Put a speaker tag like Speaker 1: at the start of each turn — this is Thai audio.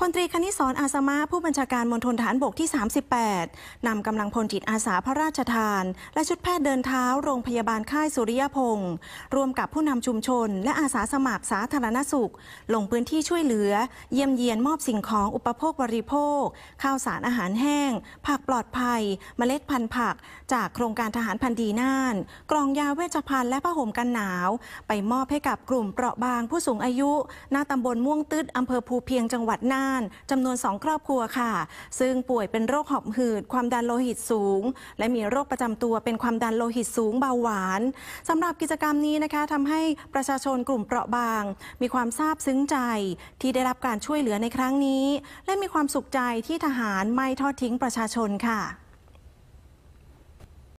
Speaker 1: พลตรีคณิศรอาสมะผู้บัญชาการมณฑลฐานบกที่ 38 นำกำลังพลจิตอาสาพระราชทาน และชุดแพทย์เดินเท้าโรงพยาบาลค่ายสุริยพงศ์รวมกับผู้นำชุมชน และอาสาสมัครสาธารณสุข ลงพื้นที่ช่วยเหลือ เยี่ยมเยียนมอบสิ่งของอุปโภคบริโภค ข้าวสารอาหารแห้ง ผักปลอดภัย เมล็ดพันธุ์ผัก จากโครงการทหารพันดีน่านกล่องยาเวชภัณฑ์และผ้าห่มกันหนาว ไปมอบให้กับกลุ่มเปราะบางผู้สูงอายุหน้าตำบลม่วงตืดอำเภอภูเพียงจังหวัดน่านานจำนวนสองครอบครัวค่ะ ซึ่งป่วยเป็นโรคหอบหืด ความดันโลหิตสูง และมีโรคประจำตัวเป็นความดันโลหิตสูงเบาหวานสำหรับกิจกรรมนี้นะคะทำให้ประชาชนกลุ่มเปราะบาง มีความซาบซึ้งใจ ที่ได้รับการช่วยเหลือในครั้งนี้ และมีความสุขใจที่ทหารไม่ทอดทิ้งประชาชนค่ะ